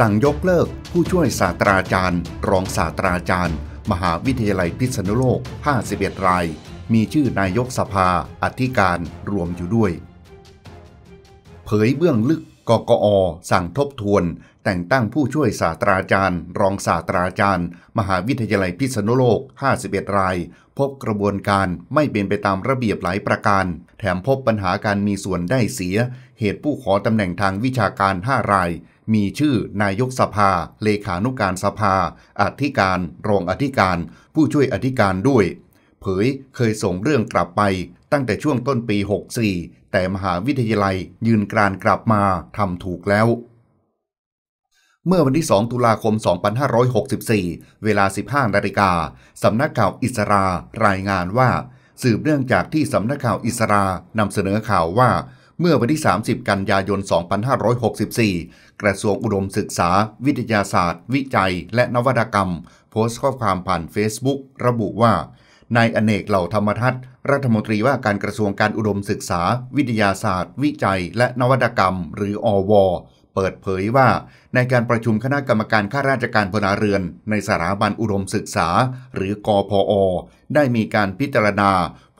สั่งยกเลิกผู้ช่วยศาสตราจารย์รองศาสตราจารย์ มหาวิทยาลัยพิษณุโลก 51 ราย มีชื่อนายกสภาอธิการรวมอยู่ด้วย เผยเบื้องลึก กกอ สั่งทบทวน แต่งตั้งผู้ช่วยศาสตราจารย์ รองศาสตราจารย์ มหาวิทยาลัยพิษณุโลก 51 ราย พบกระบวนการไม่เป็นไปตามระเบียบหลายประการ แถมพบปัญหาการมีส่วนได้เสีย เหตุผู้ขอตำแหน่งทางวิชาการ 5 รายมีชื่อ นายกสภาเลขานุการสภาอธิการรองอธิการ ผู้ช่วยอธิการด้วย เผยเคยส่งเรื่องกลับไปตั้งแต่ช่วงต้นปี 64 แต่มหาวิทยาลัยยืนกรานกลับมาทำถูกแล้ว เมื่อวันที่ 2 ตุลาคม 2564 เวลา 15 นาฬิกาสำนักข่าวอิสรารายงานว่า สืบเนื่องจากที่สำนักข่าวอิสรานำเสนอข่าวว่าเมื่อวันที่ 30 กันยายน 2564 กระทรวงอุดมศึกษา วิทยาศาสตร์ วิจัย และนวัตกรรม โพสต์ข้อความผ่าน Facebook ระบุว่านายอเนกเหล่าธรรมทัตรัฐมนตรีว่าการกระทรวงการอุดมศึกษา วิทยาศาสตร์ วิจัย และนวัตกรรม หรืออว เปิดเผยว่า ในการประชุมคณะกรรมการข้าราชการพลเรือน ในสถาบันอุดมศึกษา หรือกอพอได้มีการพิจารณา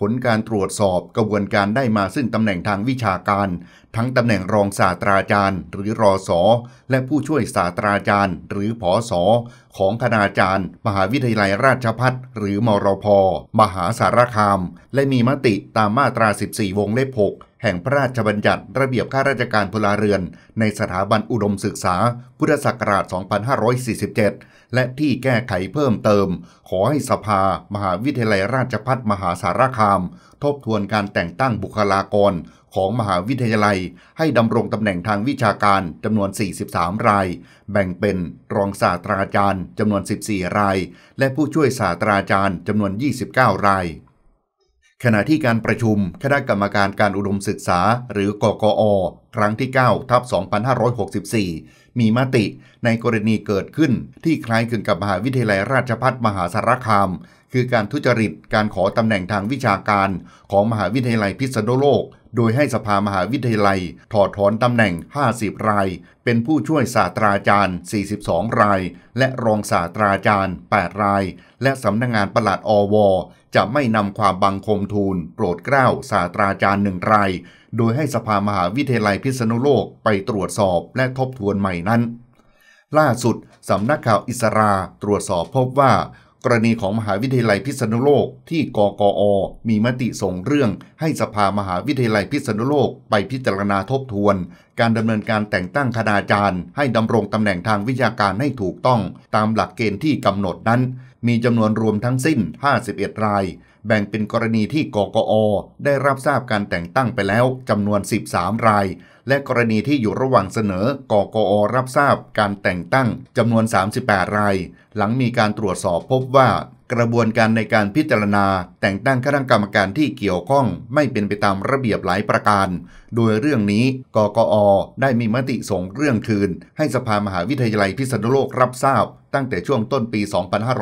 ผลการตรวจสอบกระบวนการได้มาซึ่งตำแหน่งทางวิชาการ ทั้งตำแหน่งรองศาสตราจารย์หรือรอสอและผู้ช่วยศาสตราจารย์หรือผอสอของคณาจารย์ มหาวิทยาลัยราชพัฒหรือมรพมหาสารคาม และมีมติตามมาตรา 14 วงเล็บ6แห่งพระราชบัญญัติระเบียบข้าราชการพลเรือน ในสถาบันอุดมศึกษา พุทธศักราช 2547 และที่แก้ไขเพิ่มเติม ขอให้สภา มหาวิทยาลัยราชพัฒมหาสารคาม ทบทวนการแต่งตั้งบุคลากรของมหาวิทยาลัย ให้ดำรงตำแหน่งทางวิชาการจำนวน 43 ราย แบ่งเป็นรองศาสตราจารย์จำนวน 14 ราย และผู้ช่วยศาสตราจารย์จำนวน 29 รายขณะที่การประชุมคณะกรรมการการอุดมศึกษา หรือกกอ ครั้งที่9ทับ2564 มีมติ ในกรณีเกิดขึ้นที่คล้ายคลึงกับมหาวิทยาลัยราชพัฒมหาสารคาม คือการทุจริตการขอตำแหน่งทางวิชาการของมหาวิทยาลัยพิษณุโลก โดยให้สภามหาวิทยาลัย ถอดถอนตำแหน่ง 50 ราย เป็นผู้ช่วยศาสตราจารย์ 42 ราย และรองศาสตราจารย์ 8 ราย และสำนักงงานประหลัดอวจะไม่นำความบังคมทูลโปรดเกล้าศาสตราจารย์หนึ่งราย โดยให้สภามหาวิทยาลัยพิษณุโลกไปตรวจสอบและทบทวนใหม่นั้น ล่าสุดสำนักข่าวอิสราตรวจสอบพบว่า กรณีของมหาวิทยาลัยพิษณุโลกที่กกอ มีมติส่งเรื่อง ให้สภามหาวิทยาลัยพิษณุโลกไปพิจารณาทบทวน การดำเนินการแต่งตั้งคณาจารย์ ให้ดำรงตำแหน่งทางวิชาการให้ถูกต้องตามหลักเกณฑ์ที่กำหนดนั้นมีจำนวนรวมทั้งสิ้น 51 ราย แบ่งเป็นกรณีที่กกอ ได้รับทราบการแต่งตั้งไปแล้วจำนวน 13 ราย และกรณีที่อยู่ระหว่างเสนอ กกอ รับทราบการแต่งตั้งจำนวน 38 ราย หลังมีการตรวจสอบพบว่ากระบวนการในการพิจารณา แต่งตั้งคณะกรรมการที่เกี่ยวข้องไม่เป็นไปตามระเบียบหลายประการ โดยเรื่องนี้ กกอ ได้มีมติส่งเรื่องคืนให้สภามหาวิทยาลัยพิษณุโลกรับทราบตั้งแต่ช่วงต้นปี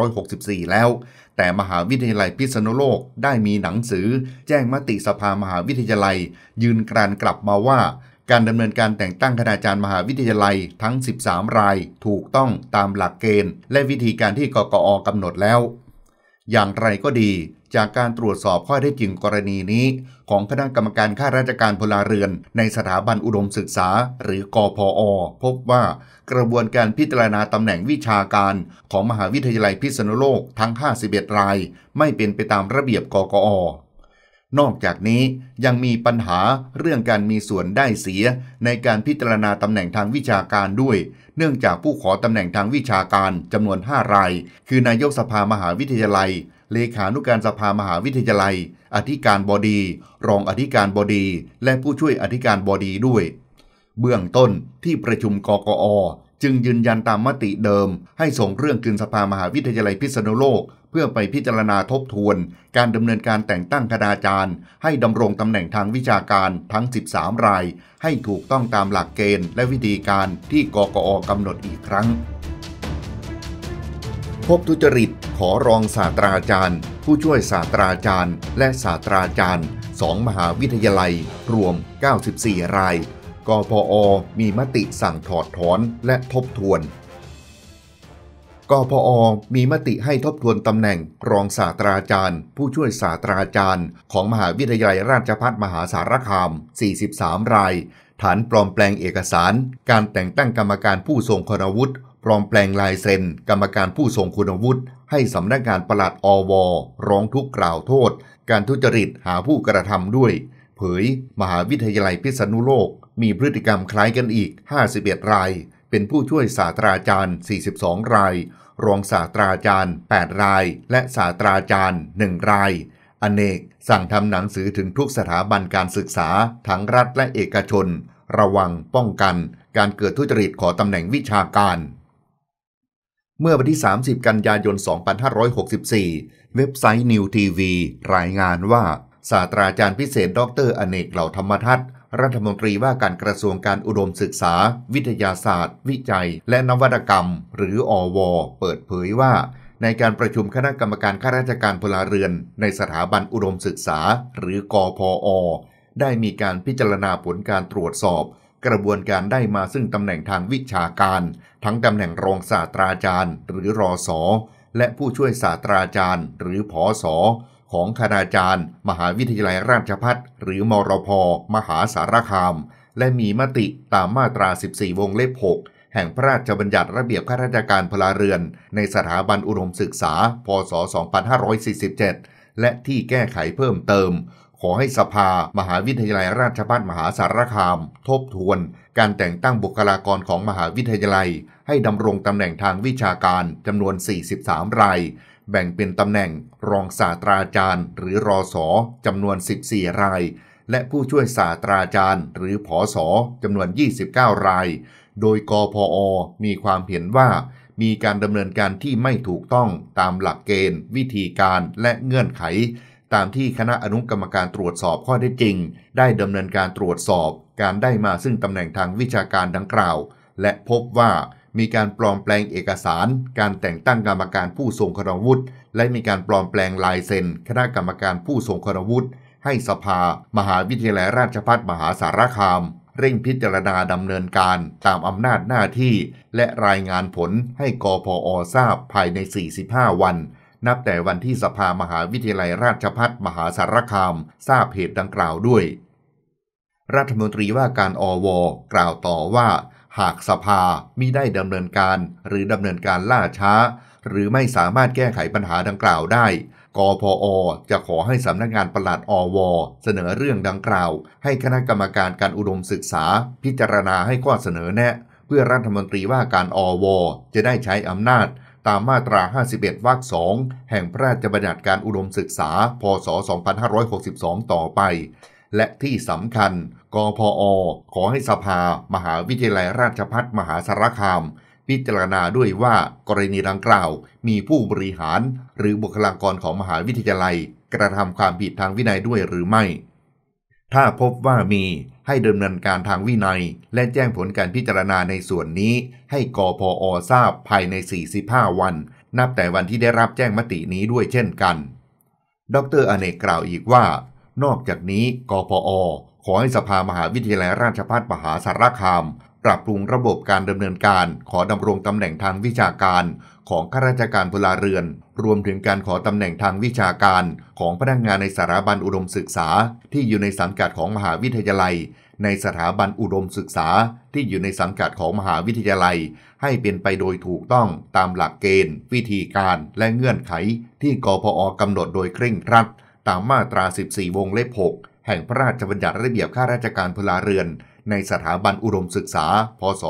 2564 แล้ว แต่มหาวิทยาลัยพิษณุโลกได้มีหนังสือ แจ้งมติสภามหาวิทยาลัย ยืนกรานกลับมาว่า การดำเนินการแต่งตั้งคณาจารย์มหาวิทยาลัยทั้ง 13 ราย ถูกต้องตามหลักเกณฑ์ และวิธีการที่กกอกำหนดแล้วอย่างไรก็ดีจากการตรวจสอบข้อได้จริงกรณีนี้ของคณะกรรมการข้าราชการพลเรือนในสถาบันอุดมศึกษา หรือกอพออพบว่ากระบวนการพิจารณาตำแหน่งวิชาการของมหาวิทยาลัยพิษณุโลกทั้ง 51 ราย ไม่เป็นไปตามระเบียบกกอนอกจากนี้ยังมีปัญหาเรื่องการมีส่วนได้เสียในการพิจารณาตำแหน่งทางวิชาการด้วย เนื่องจากผู้ขอตำแหน่งทางวิชาการจำนวน5 รายคือนายกสภามหาวิทยาลัยเลขานุการสภามหาวิทยาลัย อธิการบดี รองอธิการบดีและผู้ช่วยอธิการบดีด้วย เบื้องต้นที่ประชุมกกอจึงยืนยันตามมติเดิมให้ส่งเรื่องคืนสภามหาวิทยาลัยพิษณุโลก เพื่อไปพิจารณาทบทวน การดำเนินการแต่งตั้งคณาจารย์ ให้ดำรงตำแหน่งทางวิชาการทั้ง 13 ราย ให้ถูกต้องตามหลักเกณฑ์และวิธีการที่กกอกำหนดอีกครั้ง พบทุจริตขอรองศาสตราจารย์ ผู้ช่วยศาสตราจารย์ และศาสตราจารย์2มหาวิทยาลัยรวม 94 รายกพอมีมติสั่งถอดถอนและทบทวนกพอมีมติให้ทบทวนตำแหน่งรองศาสตราจารย์ ผู้ช่วยศาสตราจารย์ ของมหาวิทยาลัยราชภัฏมหาสารคาม43 รายฐานปลอมแปลงเอกสาร การแต่งตั้งกรรมการผู้ทรงคุณวุฒิ ปลอมแปลงลายเซ็นกรรมการผู้ทรงคุณวุฒิ ให้สำนักงานประหลัดอวร้องทุกกล่าวโทษ การทุจริตหาผู้กระทำด้วย เผย มหาวิทยาลัยพิษณุโลกมีพฤติกรรมคล้ายกันอีก 51 ราย เป็นผู้ช่วยศาสตราจารย์ 42 ราย รองศาสตราจารย์ 8 ราย และศาสตราจารย์ 1 ราย อเนก สั่งทำหนังสือถึงทุกสถาบันการศึกษา ทั้งรัฐและเอกชน ระวัง ป้องกัน การเกิดทุจริตขอตำแหน่งวิชาการ เมื่อวันที่ 30 กันยายน 2564 เว็บไซต์ newtv รายงานว่าศาสตราจารย์พิเศษ ดร อเนกเหล่าธรรมทัตน์รัฐมนตรีว่าการกระทรวงการอุดมศึกษา วิทยาศาสตร์ วิจัย และนวัตกรรมหรืออว เปิดเผยว่า ในการประชุมคณะกรรมการข้าราชการพลเรือน ในสถาบันอุดมศึกษา หรือกอพออได้มีการพิจารณาผลการตรวจสอบ กระบวนการได้มาซึ่งตำแหน่งทางวิชาการ ทั้งตำแหน่งรองศาสตราจารย์ หรือรอสอและผู้ช่วยศาสตราจารย์ หรือผอสอของคณาจารย์ มหาวิทยาลัยราชพัฒหรือมรพมหาสารคาม และมีมติตามมาตรา 14 วงเล็บ 6 แห่งพระราชบัญญัติระเบียบข้าราชการพลเรือน ในสถาบันอุดมศึกษา พศ 2547 และที่แก้ไขเพิ่มเติม ขอให้สภามหาวิทยาลัยราชพัฒมหาสารคาม ทบทวน การแต่งตั้งบุคลากรของมหาวิทยาลัย ให้ดำรงตำแหน่งทางวิชาการจำนวน 43 รายแบ่งเป็นตำแหน่งรองศาสตราจารย์หรือรอสอจำนวน 14 ราย และผู้ช่วยศาสตราจารย์ หรือผอสอจำนวน 29 ราย โดยกพอมีความเห็นว่า มีการดำเนินการที่ไม่ถูกต้องตามหลักเกณฑ์ วิธีการและเงื่อนไข ตามที่คณะอนุกรรมการตรวจสอบข้อได้จริง ได้ดำเนินการตรวจสอบการได้มาซึ่งตำแหน่งทางวิชาการดังกล่าว และพบว่ามีการปลอมแปลงเอกสาร การแต่งตั้งกรรมการผู้ทรงคุณวุฒิและมีการปลอมแปลงลายเซ็นคณะกรรมการผู้ทรงคุณวุฒิให้สภา มหาวิทยาลัยราชภัฏมหาสารคาม เร่งพิจารณาดำเนินการตามอำนาจหน้าที่ และรายงานผลให้กพอทราบภายใน 45 วัน นับแต่วันที่สภามหาวิทยาลัยราชภัฏมหาสารคาม ทราบเหตุดังกล่าวด้วย รัฐมนตรีว่าการอว กล่าวต่อว่าหากสภามิได้ดำเนินการหรือดำเนินการล่าช้า หรือไม่สามารถแก้ไขปัญหาดังกล่าวได้ กพออ จะขอให้สำนักงานประหลัดอว เสนอเรื่องดังกล่าว ให้คณะกรรมการการอุดมศึกษา พิจารณาให้ข้อเสนอแนะ เพื่อรัฐมนตรีว่าการอว จะได้ใช้อำนาจ ตามมาตรา 51 วรรคสองแห่งพระราชบัญญัติการอุดมศึกษา พศ 2562 ต่อไปและที่สำคัญ กพออขอให้สภา มหาวิทยาลัยราชพัฒมหาสารคาม พิจารณาด้วยว่า กรณีดังกล่าวมีผู้บริหาร หรือบุคลากรของมหาวิทยาลัย กระทำความผิดทางวินัยด้วยหรือไม่ ถ้าพบว่ามีให้ดำเนินการทางวินัย และแจ้งผลการพิจารณาในส่วนนี้ ให้กพออทราบภายใน45วัน นับแต่วันที่ได้รับแจ้งมตินี้ด้วยเช่นกัน ดรอเนกกล่าวอีกว่านอกจากนี้ กพอ ขอให้สภามหาวิทยาลัยราชภัฏมหาสารคาม ปรับปรุงระบบการดำเนินการ ขอดำรงตำแหน่งทางวิชาการ ของข้าราชการพลเรือน รวมถึงการขอตำแหน่งทางวิชาการ ของพนักงานในสถาบันอุดมศึกษา ที่อยู่ในสังกัดของมหาวิทยาลัย ในสถาบันอุดมศึกษา ที่อยู่ในสังกัดของมหาวิทยาลัย ให้เป็นไปโดยถูกต้องตามหลักเกณฑ์ วิธีการและเงื่อนไข ที่ กพอกำหนดโดยเคร่งครัดตามมาตรา 14 วงเล็บ 6 แห่งพระราชบัญญัติระเบียบข้าราชการพลเรือน ในสถาบันอุดมศึกษา พศ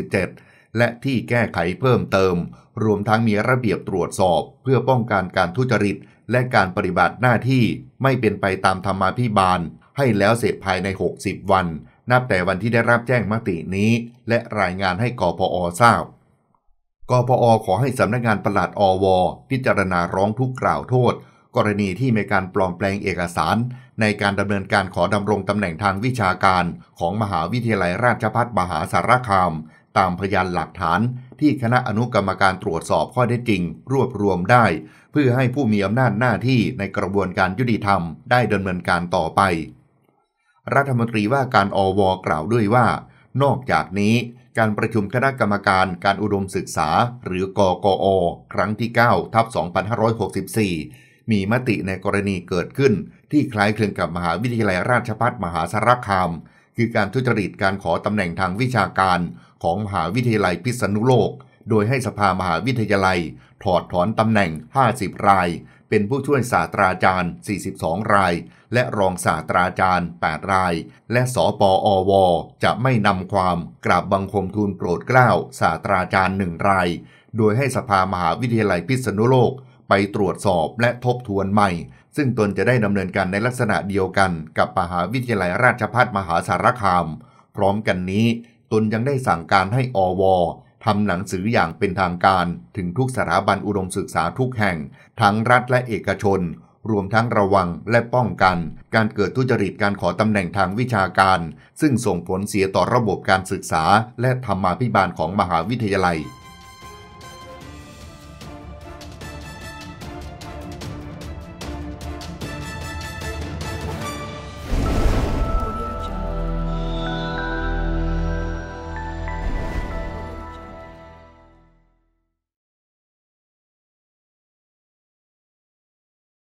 2547 และที่แก้ไขเพิ่มเติม รวมทั้งมีระเบียบตรวจสอบ เพื่อป้องกันการทุจริต และการปฏิบัติหน้าที่ไม่เป็นไปตามธรรมาภิบาล ให้แล้วเสร็จภายใน 60 วัน นับแต่วันที่ได้รับแจ้งมตินี้ และรายงานให้กอพอทราบกพอขอให้สำนักงานปลัดอว พิจารณาร้องทุกกล่าวโทษกรณี ที่มีการปลอมแปลงเอกสาร ในการดำเนินการขอดำรงตำแหน่งทางวิชาการของมหาวิทยาลัยราชภัฏมหาสารคาม ตามพยานหลักฐานที่คณะอนุกรรมการตรวจสอบข้อเท็จจริง รวบรวมได้ เพื่อให้ผู้มีอำนาจหน้าที่ในกระบวนการยุติธรรมได้ดำเนินการต่อไป รัฐมนตรีว่าการอว กล่าวด้วยว่า นอกจากนี้การประชุมคณะกรรมการการอุดมศึกษา หรือกกอ ครั้งที่9ทับ2564มีมติในกรณีเกิดขึ้น ที่คล้ายคลึงกับมหาวิทยาลัยราชพัฒมหาสารคาม คือการทุจริตการขอตำแหน่งทางวิชาการของมหาวิทยาลัยพิษณุโลก โดยให้สภามหาวิทยาลัย ถอดถอนตำแหน่ง 50 ราย เป็นผู้ช่วยศาสตราจารย์ 42 ราย และรองศาสตราจารย์ 8 ราย และสอปออว จะไม่นำความ กราบบังคมทูลโปรดเกล้าศาสตราจารย์ 1 รายโดยให้สภามหาวิทยาลัยพิษณุโลกไปตรวจสอบและทบทวนใหม่ ซึ่งตนจะได้ดำเนินการในลักษณะเดียวกัน กับมหาวิทยาลัยราชภัฏมหาสารคาม พร้อมกันนี้ ตนยังได้สั่งการให้อวทำหนังสืออย่างเป็นทางการ ถึงทุกสถาบันอุดมศึกษาทุกแห่ง ทั้งรัฐและเอกชน รวมทั้งระวังและป้องกัน การเกิดทุจริตการขอตำแหน่งทางวิชาการ ซึ่งส่งผลเสียต่อระบบการศึกษา และธรรมาภิบาลของมหาวิทยาลัย